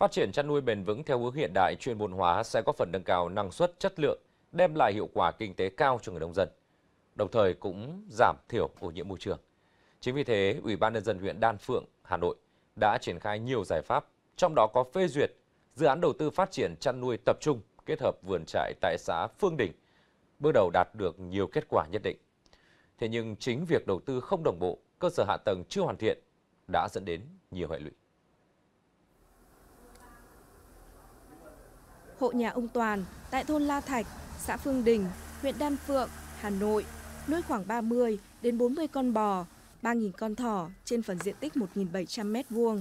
Phát triển chăn nuôi bền vững theo hướng hiện đại chuyên môn hóa sẽ góp phần nâng cao năng suất, chất lượng, đem lại hiệu quả kinh tế cao cho người nông dân. Đồng thời cũng giảm thiểu ô nhiễm môi trường. Chính vì thế, Ủy ban nhân dân huyện Đan Phượng, Hà Nội đã triển khai nhiều giải pháp, trong đó có phê duyệt dự án đầu tư phát triển chăn nuôi tập trung kết hợp vườn trại tại xã Phương Đình. Bước đầu đạt được nhiều kết quả nhất định. Thế nhưng chính việc đầu tư không đồng bộ, cơ sở hạ tầng chưa hoàn thiện đã dẫn đến nhiều hệ lụy. hộ nhà ông Toàn tại thôn La Thạch, xã Phương Đình, huyện Đan Phượng, Hà Nội, nuôi khoảng 30 đến 40 con bò, 3.000 con thỏ trên phần diện tích 1.700 m2.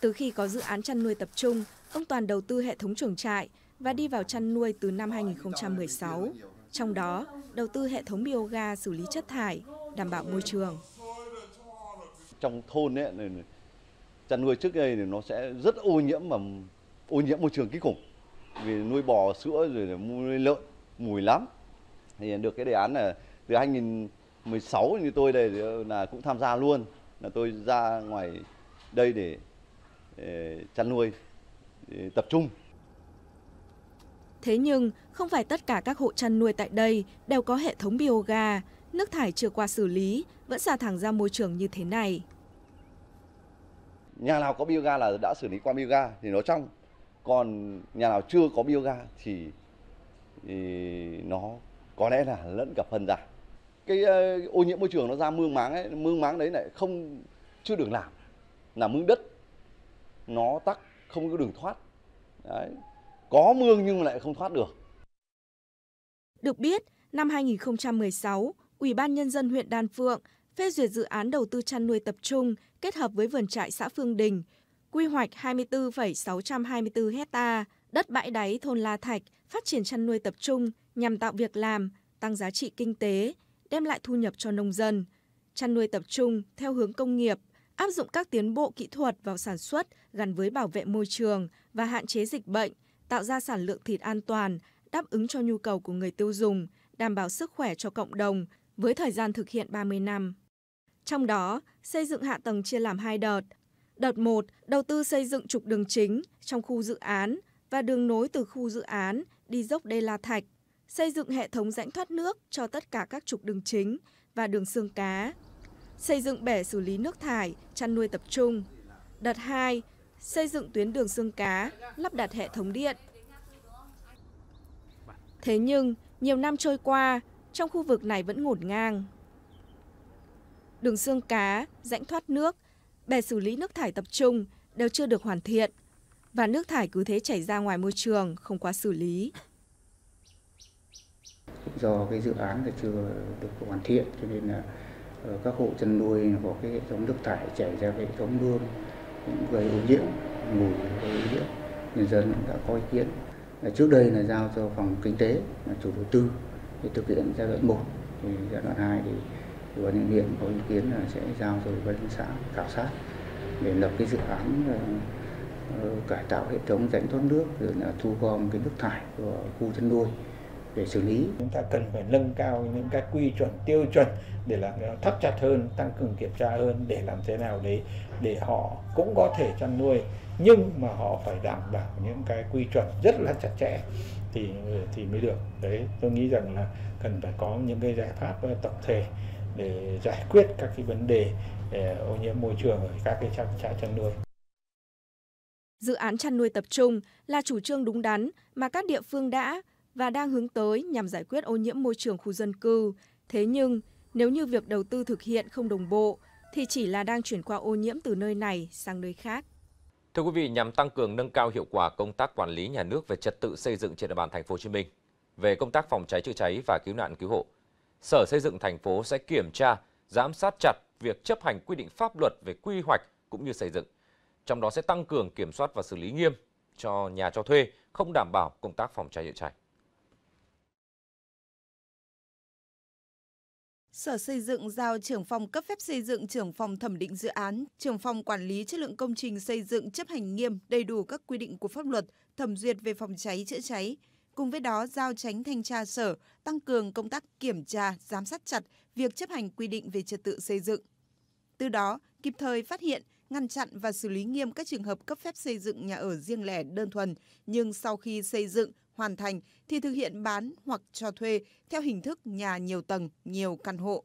Từ khi có dự án chăn nuôi tập trung, ông Toàn đầu tư hệ thống chuồng trại và đi vào chăn nuôi từ năm 2016. Trong đó, đầu tư hệ thống bioga xử lý chất thải, đảm bảo môi trường. Trong thôn ấy, chăn nuôi trước đây thì nó sẽ rất ô nhiễm mà ô nhiễm môi trường kinh khủng vì nuôi bò sữa rồi nuôi lợn mùi lắm thì được cái đề án là từ 2016 như tôi đây là cũng tham gia luôn là tôi ra ngoài đây để, để chăn nuôi để tập trung Thế nhưng, không phải tất cả các hộ chăn nuôi tại đây đều có hệ thống bioga, nước thải chưa qua xử lý vẫn xả thẳng ra môi trường như thế này. Nhà nào có bioga là đã xử lý qua bioga thì nó trong, còn nhà nào chưa có bioga thì, thì nó có lẽ là lẫn cả phần ra cái uh, ô nhiễm môi trường nó ra mương máng ấy mương máng đấy lại không chưa được làm là mương đất nó tắc không có đường thoát đấy. có mương nhưng mà lại không thoát được được biết năm 2016 Ủy ban nhân dân huyện Đan Phượng phê duyệt dự án đầu tư chăn nuôi tập trung kết hợp với vườn trại xã Phương Đình quy hoạch 24,624 hecta đất bãi đáy thôn La Thạch phát triển chăn nuôi tập trung nhằm tạo việc làm, tăng giá trị kinh tế, đem lại thu nhập cho nông dân. Chăn nuôi tập trung theo hướng công nghiệp, áp dụng các tiến bộ kỹ thuật vào sản xuất gắn với bảo vệ môi trường và hạn chế dịch bệnh, tạo ra sản lượng thịt an toàn, đáp ứng cho nhu cầu của người tiêu dùng, đảm bảo sức khỏe cho cộng đồng với thời gian thực hiện 30 năm. Trong đó, xây dựng hạ tầng chia làm hai đợt, Đợt 1 đầu tư xây dựng trục đường chính trong khu dự án và đường nối từ khu dự án đi dốc Đê La Thạch, xây dựng hệ thống rãnh thoát nước cho tất cả các trục đường chính và đường xương cá, xây dựng bể xử lý nước thải, chăn nuôi tập trung. Đợt 2 xây dựng tuyến đường xương cá, lắp đặt hệ thống điện. Thế nhưng, nhiều năm trôi qua, trong khu vực này vẫn ngổn ngang. Đường xương cá, rãnh thoát nước bè xử lý nước thải tập trung đều chưa được hoàn thiện và nước thải cứ thế chảy ra ngoài môi trường không qua xử lý. Do cái dự án là chưa được hoàn thiện cho nên là ờ, các hộ chăn nuôi có cái hệ thống nước thải chảy ra hệ thống mương gây ô nhiễm, mùi gây ô nhiễm. Nhân dân cũng đã có ý kiến. Trước đây là giao cho phòng kinh tế là chủ đầu tư để thực hiện giai đoạn 1, thì giai đoạn 2 thì ủy ban nhân huyện có ý kiến là sẽ giao cho ủy ban nhân xã khảo sát để lập cái dự án ờ, ờ, cải tạo hệ thống rãnh thoát nước rồi là thu gom cái nước thải của khu chăn nuôi để xử lý chúng ta cần phải nâng cao những cái quy chuẩn tiêu chuẩn để làm nó thắt chặt hơn tăng cường kiểm tra hơn để làm thế nào đấy để họ cũng có thể chăn nuôi nhưng mà họ phải đảm bảo những cái quy chuẩn rất là chặt chẽ thì thì mới được đấy tôi nghĩ rằng là cần phải có những cái giải pháp ờ, tổng thể để giải quyết các cái vấn đề ờ, ô nhiễm môi trường ở các cái trang trại chăn nuôi. Dự án chăn nuôi tập trung là chủ trương đúng đắn mà các địa phương đã và đang hướng tới nhằm giải quyết ô nhiễm môi trường khu dân cư. Thế nhưng, nếu như việc đầu tư thực hiện không đồng bộ thì chỉ là đang chuyển qua ô nhiễm từ nơi này sang nơi khác. Thưa quý vị, nhằm tăng cường nâng cao hiệu quả công tác quản lý nhà nước về trật tự xây dựng trên địa bàn thành phố Hồ Chí Minh, về công tác phòng cháy chữa cháy và cứu nạn cứu hộ, Sở Xây dựng thành phố sẽ kiểm tra, giám sát chặt việc chấp hành quy định pháp luật về quy hoạch cũng như xây dựng. Trong đó sẽ tăng cường kiểm soát và xử lý nghiêm cho nhà cho thuê không đảm bảo công tác phòng cháy chữa cháy. Sở Xây dựng giao trưởng phòng cấp phép xây dựng, trưởng phòng thẩm định dự án, trưởng phòng quản lý chất lượng công trình xây dựng chấp hành nghiêm đầy đủ các quy định của pháp luật, thẩm duyệt về phòng cháy chữa cháy, Cùng với đó, giao tránh thanh tra sở tăng cường công tác kiểm tra, giám sát chặt việc chấp hành quy định về trật tự xây dựng. Từ đó, kịp thời phát hiện, ngăn chặn và xử lý nghiêm các trường hợp cấp phép xây dựng nhà ở riêng lẻ đơn thuần, nhưng sau khi xây dựng, hoàn thành thì thực hiện bán hoặc cho thuê theo hình thức nhà nhiều tầng, nhiều căn hộ.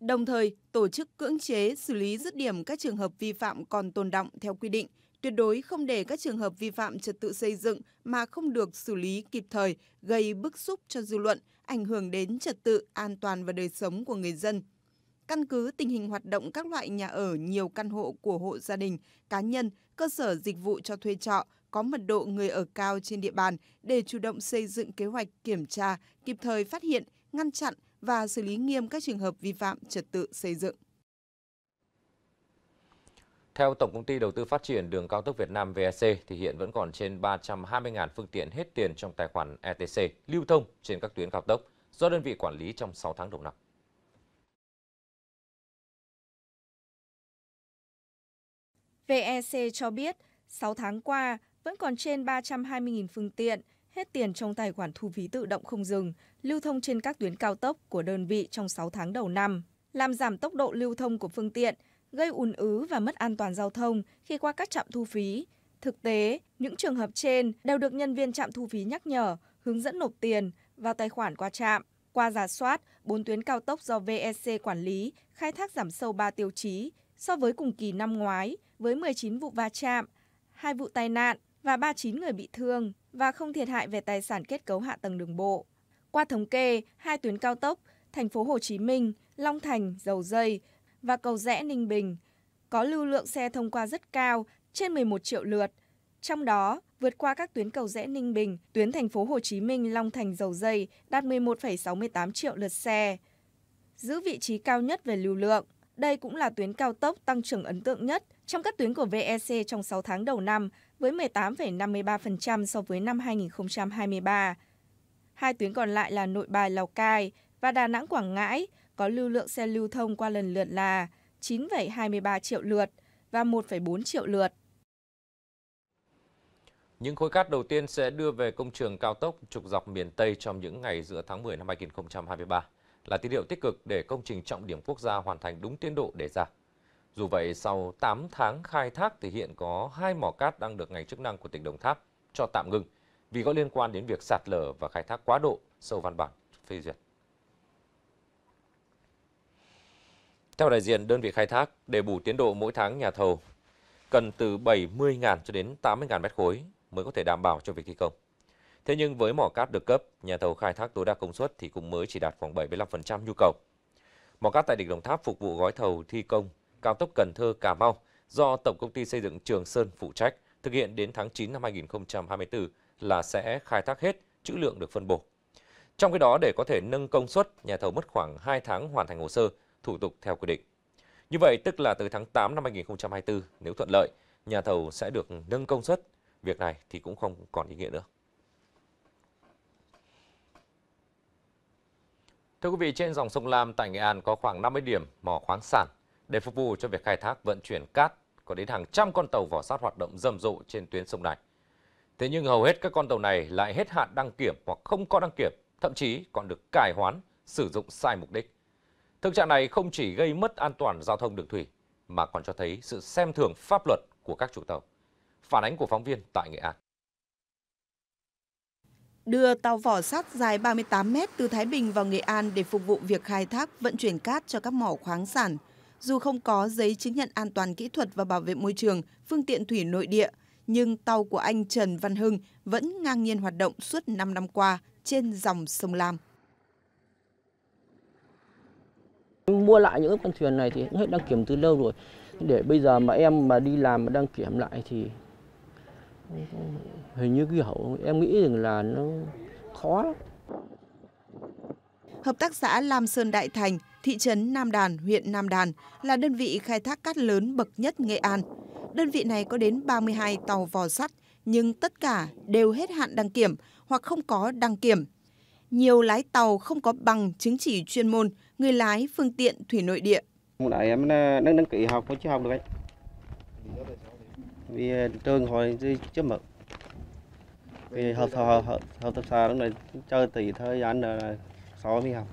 Đồng thời, tổ chức cưỡng chế xử lý dứt điểm các trường hợp vi phạm còn tồn động theo quy định, Tuyệt đối không để các trường hợp vi phạm trật tự xây dựng mà không được xử lý kịp thời gây bức xúc cho dư luận, ảnh hưởng đến trật tự, an toàn và đời sống của người dân. Căn cứ tình hình hoạt động các loại nhà ở nhiều căn hộ của hộ gia đình, cá nhân, cơ sở dịch vụ cho thuê trọ có mật độ người ở cao trên địa bàn để chủ động xây dựng kế hoạch kiểm tra, kịp thời phát hiện, ngăn chặn và xử lý nghiêm các trường hợp vi phạm trật tự xây dựng. Theo Tổng Công ty Đầu tư Phát triển Đường Cao tốc Việt Nam VEC thì hiện vẫn còn trên 320.000 phương tiện hết tiền trong tài khoản ETC lưu thông trên các tuyến cao tốc do đơn vị quản lý trong 6 tháng đầu năm. VEC cho biết, 6 tháng qua vẫn còn trên 320.000 phương tiện hết tiền trong tài khoản thu phí tự động không dừng lưu thông trên các tuyến cao tốc của đơn vị trong 6 tháng đầu năm, làm giảm tốc độ lưu thông của phương tiện, gây ùn ứ và mất an toàn giao thông khi qua các trạm thu phí. Thực tế, những trường hợp trên đều được nhân viên trạm thu phí nhắc nhở, hướng dẫn nộp tiền vào tài khoản qua trạm. Qua giả soát, 4 tuyến cao tốc do VEC quản lý khai thác giảm sâu 3 tiêu chí so với cùng kỳ năm ngoái với 19 vụ va chạm, 2 vụ tai nạn và 39 người bị thương và không thiệt hại về tài sản kết cấu hạ tầng đường bộ. Qua thống kê, hai tuyến cao tốc thành phố Hồ Chí Minh, Long Thành, Dầu Dây và cầu rẽ Ninh Bình có lưu lượng xe thông qua rất cao, trên 11 triệu lượt. Trong đó, vượt qua các tuyến cầu rẽ Ninh Bình, tuyến thành phố Hồ Chí Minh Long Thành Dầu Dây đạt 11,68 triệu lượt xe. Giữ vị trí cao nhất về lưu lượng, đây cũng là tuyến cao tốc tăng trưởng ấn tượng nhất trong các tuyến của VEC trong 6 tháng đầu năm với 18,53% so với năm 2023. Hai tuyến còn lại là Nội Bài Lào Cai và Đà Nẵng Quảng Ngãi – có lưu lượng xe lưu thông qua lần lượt là 9,23 triệu lượt và 1,4 triệu lượt. Những khối cát đầu tiên sẽ đưa về công trường cao tốc trục dọc miền Tây trong những ngày giữa tháng 10 năm 2023 là tín hiệu tích cực để công trình trọng điểm quốc gia hoàn thành đúng tiến độ đề ra. Dù vậy, sau 8 tháng khai thác thì hiện có hai mỏ cát đang được ngành chức năng của tỉnh Đồng Tháp cho tạm ngừng vì có liên quan đến việc sạt lở và khai thác quá độ sâu văn bản phê duyệt. Theo đại diện đơn vị khai thác, để bù tiến độ mỗi tháng nhà thầu cần từ 70.000 cho đến 80.000 mét khối mới có thể đảm bảo cho việc thi công. Thế nhưng với mỏ cát được cấp, nhà thầu khai thác tối đa công suất thì cũng mới chỉ đạt khoảng 75% nhu cầu. Mỏ cát tại tỉnh Đồng Tháp phục vụ gói thầu thi công cao tốc Cần Thơ Cà Mau do Tổng công ty xây dựng Trường Sơn phụ trách thực hiện đến tháng 9 năm 2024 là sẽ khai thác hết trữ lượng được phân bổ. Trong khi đó để có thể nâng công suất, nhà thầu mất khoảng 2 tháng hoàn thành hồ sơ thủ tục theo quy định. Như vậy tức là từ tháng 8 năm 2024 nếu thuận lợi, nhà thầu sẽ được nâng công suất. Việc này thì cũng không còn ý nghĩa nữa. Thưa quý vị, trên dòng sông Lam tại Nghệ An có khoảng 50 điểm mỏ khoáng sản để phục vụ cho việc khai thác vận chuyển cát có đến hàng trăm con tàu vỏ sắt hoạt động rầm rộ trên tuyến sông này. Thế nhưng hầu hết các con tàu này lại hết hạn đăng kiểm hoặc không có đăng kiểm, thậm chí còn được cải hoán, sử dụng sai mục đích. Thực trạng này không chỉ gây mất an toàn giao thông đường thủy mà còn cho thấy sự xem thường pháp luật của các chủ tàu. Phản ánh của phóng viên tại Nghệ An. Đưa tàu vỏ sắt dài 38 mét từ Thái Bình vào Nghệ An để phục vụ việc khai thác vận chuyển cát cho các mỏ khoáng sản. Dù không có giấy chứng nhận an toàn kỹ thuật và bảo vệ môi trường, phương tiện thủy nội địa, nhưng tàu của anh Trần Văn Hưng vẫn ngang nhiên hoạt động suốt 5 năm qua trên dòng sông Lam. Mua lại những con thuyền này thì cũng hết đăng kiểm từ lâu rồi. Để bây giờ mà em mà đi làm mà đăng kiểm lại thì hình như cái hậu em nghĩ rằng là nó khó lắm. Hợp tác xã Lam Sơn Đại Thành, thị trấn Nam Đàn, huyện Nam Đàn là đơn vị khai thác cát lớn bậc nhất Nghệ An. Đơn vị này có đến 32 tàu vò sắt nhưng tất cả đều hết hạn đăng kiểm hoặc không có đăng kiểm. Nhiều lái tàu không có bằng chứng chỉ chuyên môn người lái phương tiện thủy nội địa. Hồi nãy em đang đăng ký học có chưa học được ấy. Vì ờ, trường hồi chưa mở. Vì hợp hợp hợp, hợp tập xã lúc này chơi tỷ thời gian là sáu mới học.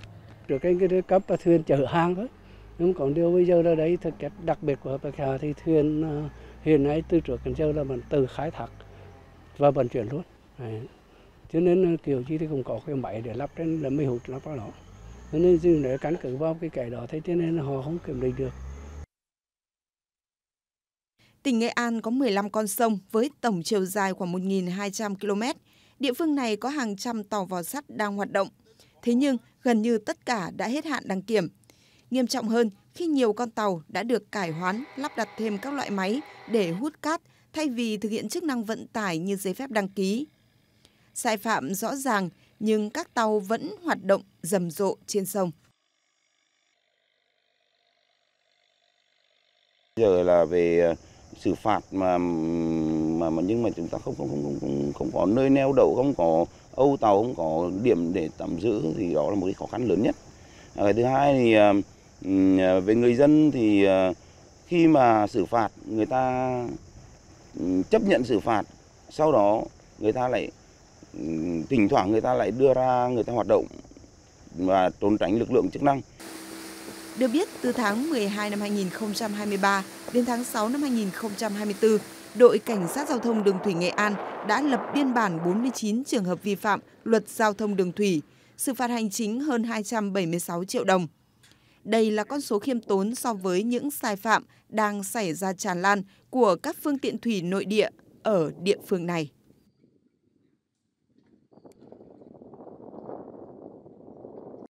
Được cái, cái cấp thuyền chở hàng thôi. Nhưng còn điều bây giờ là đấy thực chất đặc biệt của hợp tác xã thì thuyền ờ, hiện nay từ trước đến giờ là mình từ khai thác và vận chuyển luôn. Đấy. Cho nên ờ, kiểu gì thì cũng có cái máy để lắp trên là mấy hụt lắp vào đó nên dừng để căn cứ vào cái cái đó, thế cho nên họ không kiểm định được. Tỉnh Nghệ An có 15 con sông với tổng chiều dài khoảng 1.200 km. Địa phương này có hàng trăm tàu vò sắt đang hoạt động. Thế nhưng gần như tất cả đã hết hạn đăng kiểm. Nghiêm trọng hơn khi nhiều con tàu đã được cải hoán, lắp đặt thêm các loại máy để hút cát thay vì thực hiện chức năng vận tải như giấy phép đăng ký. Sai phạm rõ ràng nhưng các tàu vẫn hoạt động rầm rộ trên sông. Giờ là về ờ, xử phạt mà mà, mà nhưng mà chúng ta không không không không, không có nơi neo đậu, không có âu tàu, không có điểm để tạm giữ thì đó là một cái khó khăn lớn nhất. À, cái thứ hai thì ờ, ờ, về người dân thì khi mà xử phạt người ta chấp nhận xử phạt sau đó người ta lại thỉnh thoảng người ta lại đưa ra người ta hoạt động và trốn tránh lực lượng chức năng. Được biết, từ tháng 12 năm 2023 đến tháng 6 năm 2024, đội Cảnh sát Giao thông Đường Thủy Nghệ An đã lập biên bản 49 trường hợp vi phạm luật giao thông đường thủy, xử phạt hành chính hơn 276 triệu đồng. Đây là con số khiêm tốn so với những sai phạm đang xảy ra tràn lan của các phương tiện thủy nội địa ở địa phương này.